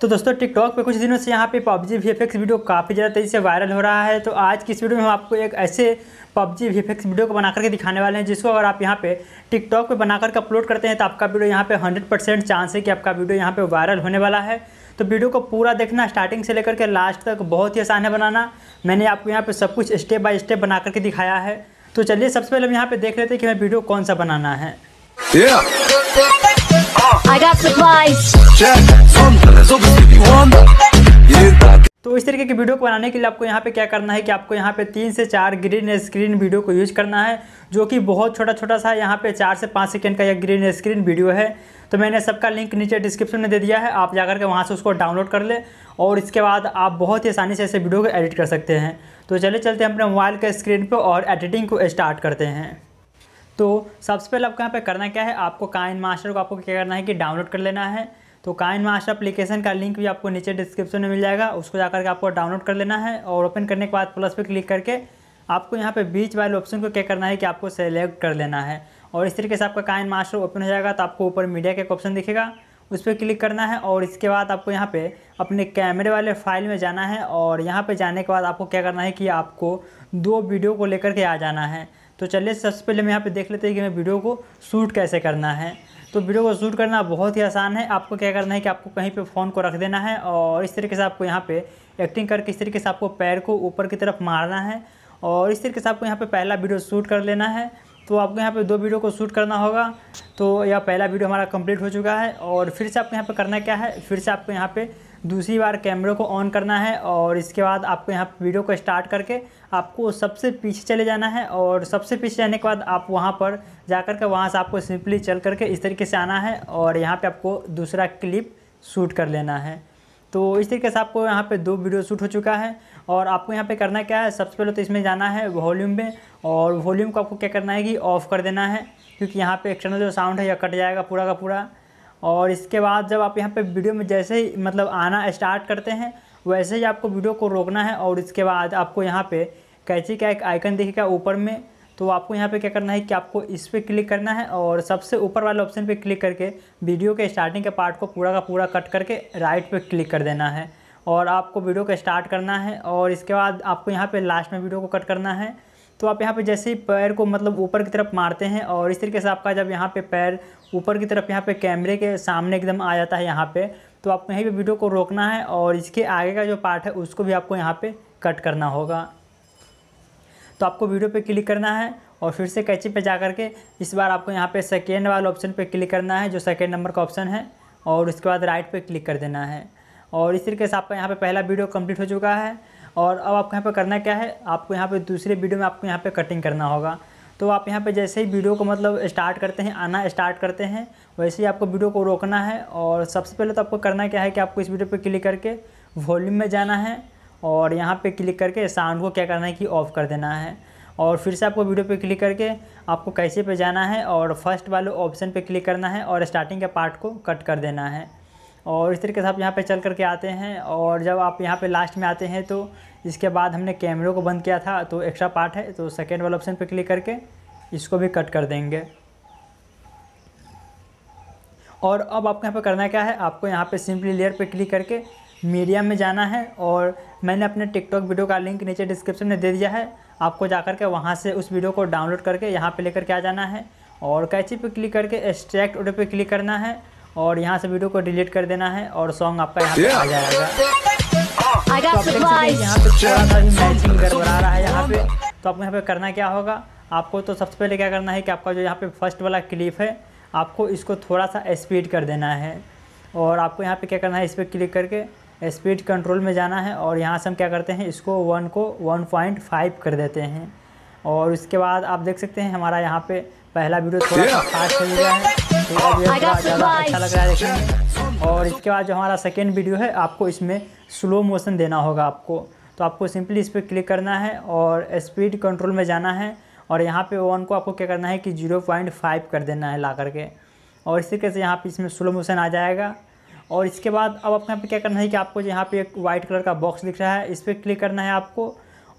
तो दोस्तों टिकटॉक पे कुछ दिनों से यहाँ पे पबजी वी वीडियो काफ़ी ज़्यादा तेज़ी से वायरल हो रहा है तो आज की इस वीडियो में हम आपको एक ऐसे पबजी वी वीडियो को बना करके दिखाने वाले हैं जिसको अगर आप यहाँ पे टिकटॉक पे बना करके अपलोड करते हैं तो आपका वीडियो यहाँ पे 100% चांस है कि आपका वीडियो यहाँ पर वायरल होने वाला है तो वीडियो को पूरा देखना स्टार्टिंग से लेकर के लास्ट तक बहुत ही आसान है बनाना मैंने आपको यहाँ पर सब कुछ स्टेप बाय स्टेप बना करके दिखाया है तो चलिए सबसे पहले हम यहाँ पर देख लेते हैं कि हमें वीडियो कौन सा बनाना है yeah. तो इस तरीके की वीडियो को बनाने के लिए आपको यहाँ पे क्या करना है कि आपको यहाँ पे तीन से चार ग्रीन स्क्रीन वीडियो को यूज करना है जो कि बहुत छोटा छोटा सा यहाँ पे चार से पाँच सेकेंड का यह ग्रीन स्क्रीन वीडियो है तो मैंने सबका लिंक नीचे डिस्क्रिप्शन में दे दिया है आप जाकर के वहाँ से उसको डाउनलोड कर ले और इसके बाद आप बहुत ही आसानी से ऐसे वीडियो को एडिट कर सकते हैं तो चले चलते हैं अपने मोबाइल के स्क्रीन पर और एडिटिंग को स्टार्ट करते हैं तो सबसे पहले आपको यहाँ पर करना क्या है आपको काइन मास्टर को आपको क्या करना है कि डाउनलोड कर लेना है तो काइन मास्टर अप्लीकेशन का लिंक भी आपको नीचे डिस्क्रिप्शन में मिल जाएगा उसको जाकर के आपको डाउनलोड कर लेना है और ओपन करने के बाद प्लस पर क्लिक करके आपको यहाँ पे बीच वाले ऑप्शन को क्या करना है कि आपको सेलेक्ट कर लेना है और इस तरीके से आपका काइन मास्टर ओपन हो जाएगा तो आपको ऊपर मीडिया का एक ऑप्शन दिखेगा उस पर क्लिक करना है और इसके बाद आपको यहाँ पे अपने कैमरे वाले फाइल में जाना है और यहाँ पे जाने के बाद आपको क्या करना है कि आपको दो वीडियो को लेकर के आ जाना है तो चलिए सबसे पहले हम यहाँ पे देख लेते हैं कि हमें वीडियो को शूट कैसे करना है तो वीडियो को शूट करना बहुत ही आसान है आपको क्या करना है कि आपको कहीं पे फ़ोन को रख देना है और इस तरीके से आपको यहाँ पे एक्टिंग करके इस तरीके से आपको पैर को ऊपर की तरफ मारना है और इस तरीके से आपको यहाँ पर पहला वीडियो शूट कर लेना है तो आपको यहाँ पर दो वीडियो को शूट करना होगा तो यह पहला वीडियो हमारा कंप्लीट हो चुका है और फिर से आपको यहाँ पर करना क्या है फिर से आपको यहाँ पर दूसरी बार कैमरे को ऑन करना है और इसके बाद आपको यहाँ वीडियो को स्टार्ट करके आपको सबसे पीछे चले जाना है और सबसे पीछे जाने के बाद आप वहाँ पर जा कर के वहाँ से आपको सिंपली चल करके इस तरीके से आना है और यहाँ पर आपको दूसरा क्लिप शूट कर लेना है तो इस तरीके से आपको यहाँ पे दो वीडियो शूट हो चुका है और आपको यहाँ पे करना क्या है सबसे पहले तो इसमें जाना है वॉल्यूम में और वॉल्यूम को आपको क्या करना है कि ऑफ़ कर देना है क्योंकि यहाँ पे एक्सटर्नल जो साउंड है यह कट जाएगा पूरा का पूरा और इसके बाद जब आप यहाँ पे वीडियो में जैसे ही मतलब आना स्टार्ट करते हैं वैसे ही आपको वीडियो को रोकना है और इसके बाद आपको यहाँ पे कैची का एक आइकन दिखेगा ऊपर में तो आपको यहाँ पे क्या करना है कि आपको इस पर क्लिक करना है और सबसे ऊपर वाले ऑप्शन पे क्लिक करके वीडियो के स्टार्टिंग के पार्ट को पूरा का पूरा कट करके राइट पे क्लिक कर देना है और आपको वीडियो को स्टार्ट करना है और इसके बाद आपको यहाँ पे लास्ट में वीडियो को कट करना है तो आप यहाँ पे जैसे ही पैर को मतलब ऊपर की तरफ मारते हैं और इस तरीके से आपका जब यहाँ पे पैर ऊपर की तरफ यहाँ पे कैमरे के सामने एकदम आ जाता है यहाँ पे तो आपको यहीं पे वीडियो को रोकना है और इसके आगे का जो पार्ट है उसको भी आपको यहाँ पे कट करना होगा तो आपको वीडियो पे क्लिक करना है और फिर से कैची पे जा के इस बार आपको यहाँ पर सेकेंड वाले ऑप्शन पर क्लिक करना है जो सेकेंड नंबर का ऑप्शन है और उसके बाद राइट पर क्लिक कर देना है और इस तरीके से आपका यहाँ पे पहला वीडियो कंप्लीट हो चुका है और अब आपको यहाँ पर करना क्या है आपको यहाँ पर दूसरे वीडियो में आपको यहाँ पर कटिंग करना होगा तो आप यहाँ पे जैसे ही वीडियो को मतलब स्टार्ट करते हैं आना स्टार्ट करते हैं वैसे ही आपको वीडियो को रोकना है और सबसे पहले तो आपको करना क्या है कि आपको इस वीडियो पे क्लिक करके वॉल्यूम में जाना है और यहाँ पे क्लिक करके साउंड को क्या करना है कि ऑफ़ कर देना है और फिर से आपको वीडियो पे क्लिक करके आपको कैसे पे जाना है और फर्स्ट वाले ऑप्शन पर क्लिक करना है और स्टार्टिंग के पार्ट को कट कर देना है और इस तरीके से आप यहाँ पे चल करके आते हैं और जब आप यहाँ पे लास्ट में आते हैं तो इसके बाद हमने कैमरों को बंद किया था तो एक्स्ट्रा पार्ट है तो सेकेंड वाला ऑप्शन पर क्लिक करके इसको भी कट कर देंगे और अब आपको यहाँ पर करना क्या है आपको यहाँ पर सिंपली लेयर पर क्लिक करके मीडिया में जाना है और मैंने अपने टिकटॉक वीडियो का लिंक नीचे डिस्क्रिप्शन में दे दिया है आपको जाकर के वहाँ से उस वीडियो को डाउनलोड करके यहाँ पे लेकर के आ जाना है और कैची पे क्लिक करके एक्सट्रैक्ट ऑडियो पे क्लिक करना है और यहाँ से वीडियो को डिलीट कर देना है और सॉन्ग आपका यहाँ पे आ जाएगा तो यहाँ पे सा गड़बड़ा रहा है यहाँ पे तो आपको यहाँ पे करना क्या होगा आपको तो सबसे पहले क्या करना है कि आपका जो यहाँ पे फर्स्ट वाला क्लिप है आपको इसको थोड़ा सा स्पीड कर देना है और आपको यहाँ पे क्या करना है इस पर क्लिक करके स्पीड कंट्रोल में जाना है और यहाँ से हम क्या करते हैं इसको वन को वन पॉइंट फाइव कर देते हैं और उसके बाद आप देख सकते हैं हमारा यहाँ पे पहला वीडियो थोड़ा सा फास्ट हो गया है ज़्यादा अच्छा लग रहा है देखने और इसके बाद जो हमारा सेकेंड वीडियो है आपको इसमें स्लो मोशन देना होगा आपको तो आपको सिंपली इस पर क्लिक करना है और स्पीड कंट्रोल में जाना है और यहाँ पे वन को आपको क्या करना है कि जीरो पॉइंट फाइव कर देना है ला करके और इसी तरीके से यहाँ पे इसमें स्लो मोशन आ जाएगा और इसके बाद अब आपको यहाँ पे क्या करना है कि आपको यहाँ पे एक वाइट कलर का बॉक्स दिख रहा है इस पर क्लिक करना है आपको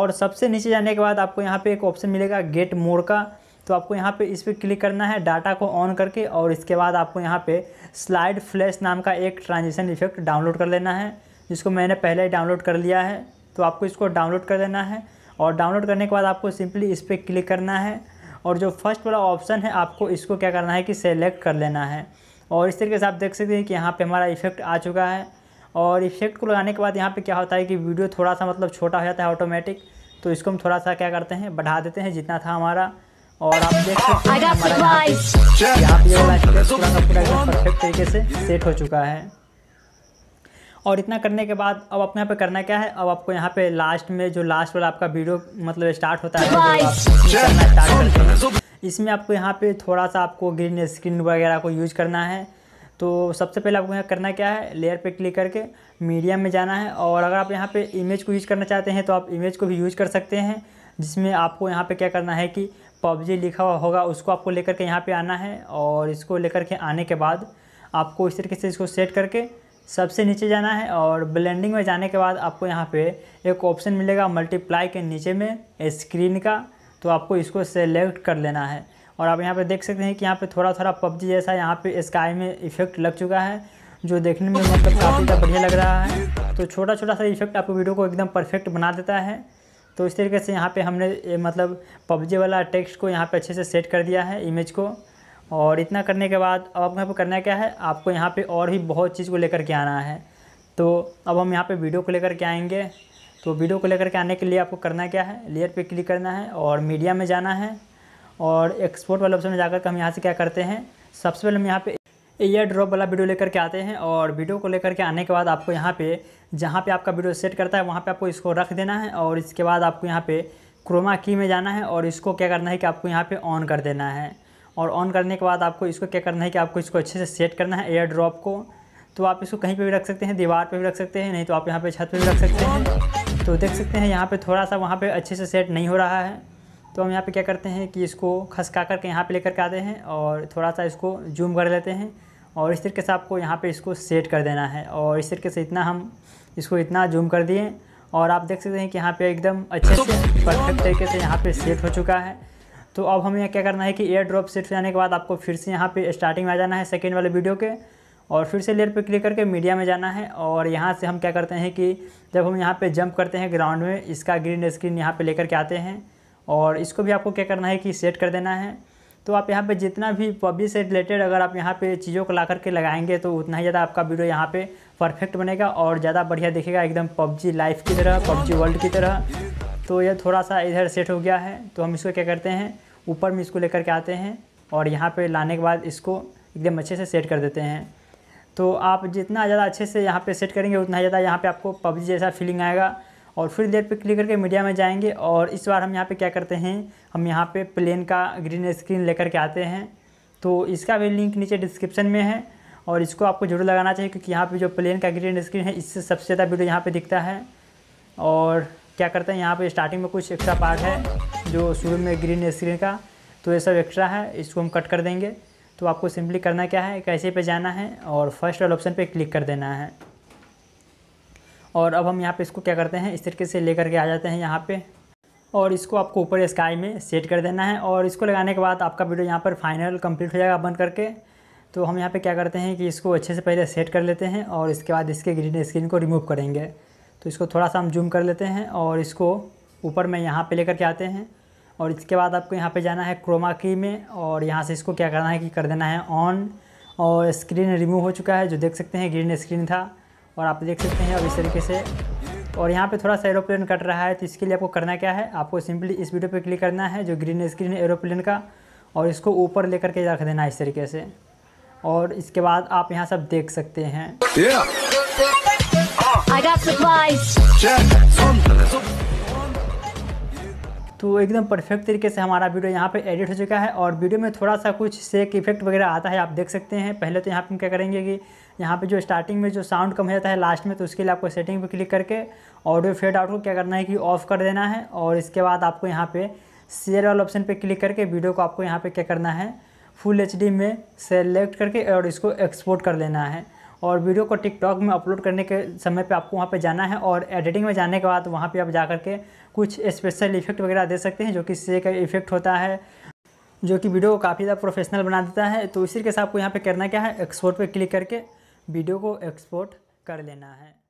और सबसे नीचे जाने के बाद आपको यहाँ पे एक ऑप्शन मिलेगा गेट मोड का तो आपको यहाँ पे इस पर क्लिक करना है डाटा को ऑन करके और इसके बाद आपको यहाँ पे स्लाइड फ्लैश नाम का एक ट्रांजिशन इफेक्ट डाउनलोड कर लेना है जिसको मैंने पहले ही डाउनलोड कर लिया है तो आपको इसको डाउनलोड कर लेना है और डाउनलोड करने के बाद आपको सिंपली इस पर क्लिक करना है और जो फर्स्ट वाला ऑप्शन है आपको इसको क्या करना है कि सेलेक्ट कर लेना है और इस तरीके से आप देख सकते हैं कि यहाँ पर हमारा इफेक्ट आ चुका है और इफेक्ट को लगाने के बाद यहाँ पे क्या होता है कि वीडियो थोड़ा सा मतलब छोटा हो जाता है ऑटोमेटिक तो इसको हम थोड़ा सा क्या करते हैं बढ़ा देते हैं जितना था हमारा और आप देख सकते हैं यहाँ पे पूरा का पूरा एकदम परफेक्ट तरीके से सेट हो चुका है और इतना करने के बाद अब अपने यहाँ पे करना क्या है अब आपको यहाँ पे लास्ट में जो लास्ट वाला आपका वीडियो मतलब स्टार्ट होता है स्टार्ट करते हैं इसमें आपको यहाँ पे थोड़ा सा आपको ग्रीन स्क्रीन वगैरह को यूज करना है तो सबसे पहले आपको यहाँ करना क्या है लेयर पे क्लिक करके मीडियम में जाना है और अगर आप यहाँ पे इमेज को यूज करना चाहते हैं तो आप इमेज को भी यूज कर सकते हैं जिसमें आपको यहाँ पे क्या करना है कि पबजी लिखा हुआ होगा उसको आपको लेकर के यहाँ पे आना है और इसको लेकर के आने के बाद आपको इस तरीके से इसको सेट करके सबसे नीचे जाना है और ब्लेंडिंग में जाने के बाद आपको यहाँ पे एक ऑप्शन मिलेगा मल्टीप्लाई के नीचे में स्क्रीन का तो आपको इसको सेलेक्ट कर लेना है और आप यहाँ पर देख सकते हैं कि यहाँ पर थोड़ा थोड़ा पबजी जैसा यहाँ पर स्काई में इफेक्ट लग चुका है जो देखने में मतलब काफ़ी ज़्यादा बढ़िया लग रहा है तो छोटा छोटा सा इफेक्ट आपको वीडियो को एकदम परफेक्ट बना देता है तो इस तरीके से यहाँ पे हमने मतलब पबजी वाला टेक्स्ट को यहाँ पे अच्छे से सेट कर दिया है इमेज को और इतना करने के बाद अब आपको यहाँ पर करना क्या है आपको यहाँ पे और भी बहुत चीज़ को लेकर के आना है तो अब हम यहाँ पे वीडियो को लेकर के आएंगे तो वीडियो को लेकर के आने के लिए आपको करना क्या है लेयर पर क्लिक करना है और मीडिया में जाना है और एक्सपोर्ट वाले ऑप्शन में जाकर के हम यहाँ से क्या करते हैं सबसे पहले हम यहाँ पर एयर ड्रॉप वाला वीडियो लेकर के आते हैं और वीडियो को लेकर के आने के बाद आपको यहाँ पे जहाँ पे आपका वीडियो सेट करता है वहाँ पे आपको इसको रख देना है और इसके बाद आपको यहाँ पे क्रोमा की में जाना है और इसको क्या करना है कि आपको यहाँ पे ऑन कर देना है और ऑन करने के बाद आपको इसको क्या करना है कि आपको इसको अच्छे से सेट करना है एयर ड्रॉप को तो आप इसको कहीं पर भी रख सकते हैं दीवार पर भी रख सकते हैं नहीं तो आप यहाँ पर छत पर भी रख सकते हैं तो देख सकते हैं यहाँ पर थोड़ा सा वहाँ पर अच्छे से सेट नहीं हो रहा है तो हम यहाँ पे क्या करते हैं कि इसको खसका करके यहाँ पे लेकर के आते हैं और थोड़ा सा इसको जूम कर लेते हैं और इस तरीके से आपको यहाँ पे इसको सेट कर देना है और इस तरीके से इतना हम इसको इतना जूम कर दिए और आप देख सकते हैं कि यहाँ पे एकदम अच्छे से परफेक्ट तरीके से यहाँ पे सेट हो चुका है तो अब हमें क्या करना है कि एयर ड्रॉप सेट हो जाने के बाद आपको फिर से यहाँ पे स्टार्टिंग में आ जाना है सेकेंड वाले वीडियो के और फिर से लेयर पर क्लिक करके मीडिया में जाना है और यहाँ से हम क्या करते हैं कि जब हम यहाँ पर जंप करते हैं ग्राउंड में इसका ग्रीन स्क्रीन यहाँ पर ले के आते हैं और इसको भी आपको क्या करना है कि सेट कर देना है तो आप यहाँ पे जितना भी पब्लिश से रिलेटेड अगर आप यहाँ पे चीज़ों को ला करके लगाएंगे तो उतना ही ज़्यादा आपका वीडियो यहाँ पे परफेक्ट बनेगा और ज़्यादा बढ़िया दिखेगा एकदम पबजी लाइफ की तरह पबजी वर्ल्ड की तरह तो ये थोड़ा सा इधर सेट हो गया है तो हम इसको क्या करते हैं ऊपर में इसको लेकर के आते हैं और यहाँ पर लाने के बाद इसको एकदम अच्छे से सेट कर देते हैं तो आप जितना ज़्यादा अच्छे से यहाँ पर सेट करेंगे उतना ज़्यादा यहाँ पर आपको पबजी जैसा फीलिंग आएगा और फिर लेट पे क्लिक करके मीडिया में जाएंगे और इस बार हम यहाँ पे क्या करते हैं हम यहाँ पे प्लेन का ग्रीन स्क्रीन लेकर के आते हैं तो इसका भी लिंक नीचे डिस्क्रिप्शन में है और इसको आपको जरूर लगाना चाहिए क्योंकि यहाँ पे जो प्लेन का ग्रीन स्क्रीन है इससे सबसे ज़्यादा वीडियो यहाँ पर दिखता है और क्या करते हैं यहाँ पर स्टार्टिंग में कुछ एक्स्ट्रा पार्ट है जो शुरू में ग्रीन स्क्रीन का तो ये सब एक्स्ट्रा है इसको हम कट कर देंगे तो आपको सिंपली करना क्या है कैसे पे जाना है और फर्स्ट वाले ऑप्शन पे क्लिक कर देना है और अब हम यहाँ पे इसको क्या करते हैं इस तरीके से ले करके आ जाते हैं यहाँ पे और इसको आपको ऊपर स्काई में सेट कर देना है और इसको लगाने के बाद आपका वीडियो यहाँ पर फाइनल कंप्लीट हो जाएगा बंद करके तो हम यहाँ पे क्या करते हैं कि इसको अच्छे से पहले सेट कर लेते हैं और इसके बाद इसके ग्रीन स्क्रीन को रिमूव करेंगे तो इसको थोड़ा सा हम जूम कर लेते हैं और इसको ऊपर में यहाँ पर लेकर के आते हैं और इसके बाद आपको यहाँ पे जाना है क्रोमा की में और यहाँ से इसको क्या करना है कि कर देना है ऑन और स्क्रीन रिमूव हो चुका है जो देख सकते हैं ग्रीन स्क्रीन था और आप देख सकते हैं अब इस तरीके से और यहाँ पे थोड़ा सा एरोप्लेन कट रहा है तो इसके लिए आपको करना क्या है आपको सिंपली इस वीडियो पे क्लिक करना है जो ग्रीन स्क्रीन एरोप्लेन का और इसको ऊपर लेकर के रख देना इस तरीके से और इसके बाद आप यहाँ सब देख सकते हैं yeah. तो एकदम परफेक्ट तरीके से हमारा वीडियो यहाँ पे एडिट हो चुका है और वीडियो में थोड़ा सा कुछ सेक इफेक्ट वगैरह आता है आप देख सकते हैं पहले तो यहाँ पे हम क्या करेंगे कि यहाँ पे जो स्टार्टिंग में जो साउंड कम हो जाता है लास्ट में तो उसके लिए आपको सेटिंग पर क्लिक करके ऑडियो फेड आउट को क्या करना है कि ऑफ़ कर देना है और इसके बाद आपको यहाँ पर शेयर वाले ऑप्शन पर क्लिक करके वीडियो को आपको यहाँ पर क्या करना है फुल एच में सेलेक्ट करके और इसको एक्सपोर्ट कर लेना है और वीडियो को टिकटॉक में अपलोड करने के समय पे आपको वहाँ पे जाना है और एडिटिंग में जाने के बाद वहाँ पे आप जा कर के कुछ स्पेशल इफेक्ट वगैरह दे सकते हैं जो कि इससे का इफेक्ट होता है जो कि वीडियो को काफ़ी ज़्यादा प्रोफेशनल बना देता है तो इसी के साथ आपको यहाँ पर करना क्या है एक्सपोर्ट पर क्लिक करके वीडियो को एक्सपोर्ट कर लेना है